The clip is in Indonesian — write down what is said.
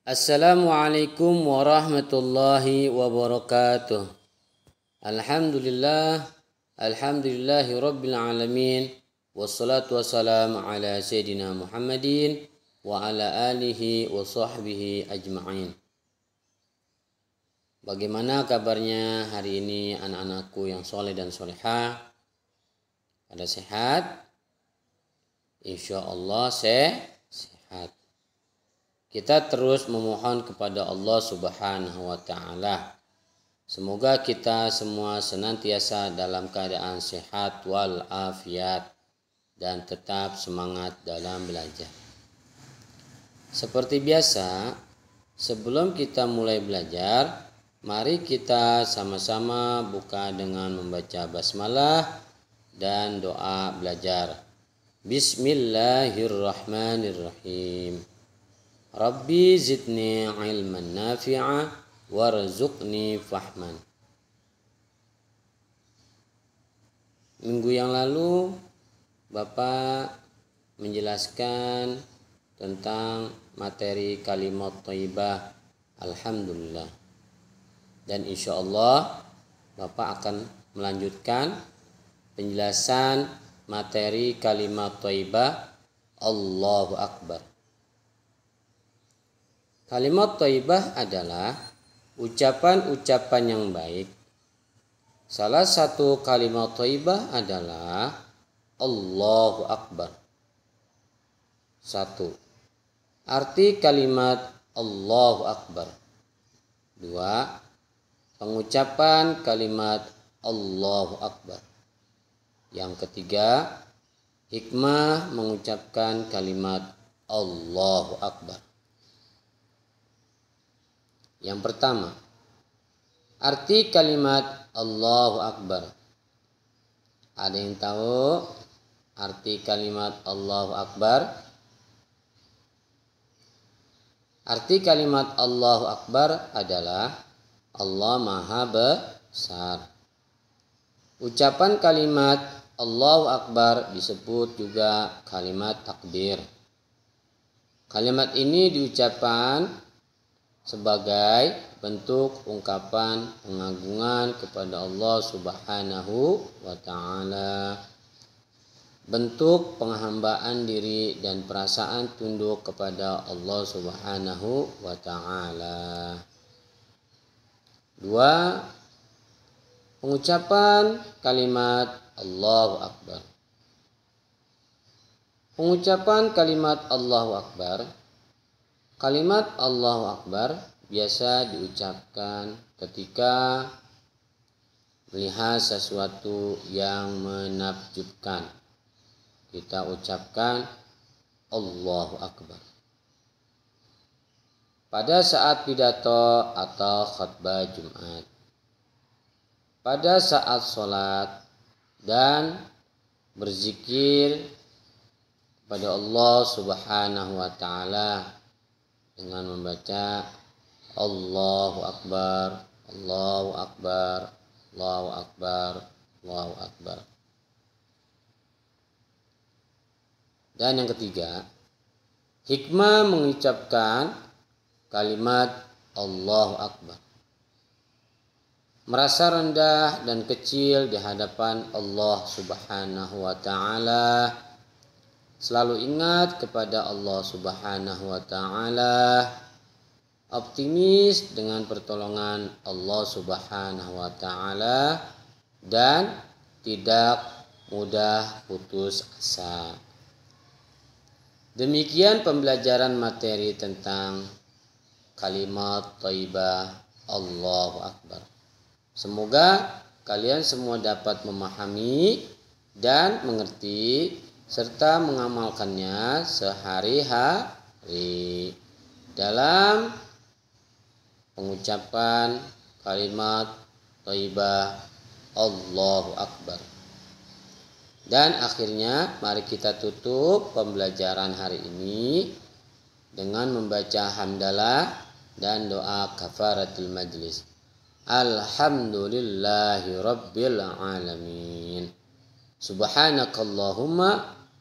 Assalamualaikum warahmatullahi wabarakatuh. Alhamdulillah, alhamdulillahi rabbil alamin. Wassalatu wassalamu ala sayyidina Muhammadin wa ala alihi wa sahbihi ajma'in. Bagaimana kabarnya hari ini anak-anakku yang soleh dan soleha? Ada sehat? Insyaallah Allah saya kita terus memohon kepada Allah Subhanahu wa taala. Semoga kita semua senantiasa dalam keadaan sehat wal afiat dan tetap semangat dalam belajar. Seperti biasa, sebelum kita mulai belajar, mari kita sama-sama buka dengan membaca basmalah dan doa belajar. Bismillahirrahmanirrahim. Rabbi zidni ilman nafi'a warzuqni fahman. Minggu yang lalu Bapak menjelaskan tentang materi kalimat thayyibah alhamdulillah. Dan insya Allah Bapak akan melanjutkan penjelasan materi kalimat thayyibah Allahu akbar. Kalimat toibah adalah ucapan-ucapan yang baik. Salah satu kalimat toibah adalah Allahu Akbar. Satu. Arti kalimat Allahu Akbar. Dua. Pengucapan kalimat Allahu Akbar. Yang ketiga, hikmah mengucapkan kalimat Allahu Akbar. Yang pertama, arti kalimat Allahu Akbar. Ada yang tahu arti kalimat Allahu Akbar? Arti kalimat Allahu Akbar adalah Allah Maha Besar. Ucapan kalimat Allahu Akbar disebut juga kalimat takbir. Kalimat ini diucapkan sebagai bentuk ungkapan pengagungan kepada Allah Subhanahu wa taala. Bentuk penghambaan diri dan perasaan tunduk kepada Allah Subhanahu wa taala. Dua, pengucapan kalimat Allahu Akbar. Pengucapan kalimat Allahu Akbar Kalimat Allahu Akbar biasa diucapkan ketika melihat sesuatu yang menakjubkan. Kita ucapkan Allahu Akbar. Pada saat pidato atau khutbah Jumat. Pada saat sholat dan berzikir kepada Allah Subhanahu wa taala dengan membaca Allahu Akbar, Allahu Akbar, Allahu Akbar, Allahu Akbar. Dan yang ketiga, hikmah mengucapkan kalimat Allahu Akbar. Merasa rendah dan kecil di hadapan Allah Subhanahu wa taala Selalu ingat kepada Allah Subhanahu wa taala. Optimis dengan pertolongan Allah Subhanahu wa taala dan tidak mudah putus asa. Demikian pembelajaran materi tentang kalimat thayyibah Allahu akbar. Semoga kalian semua dapat memahami dan mengerti serta mengamalkannya sehari-hari dalam pengucapan kalimat thayyibah Allahu Akbar. Dan akhirnya mari kita tutup pembelajaran hari ini dengan membaca hamdalah dan doa kafaratul majlis. Alhamdulillahi rabbil alamin. Subhanakallahumma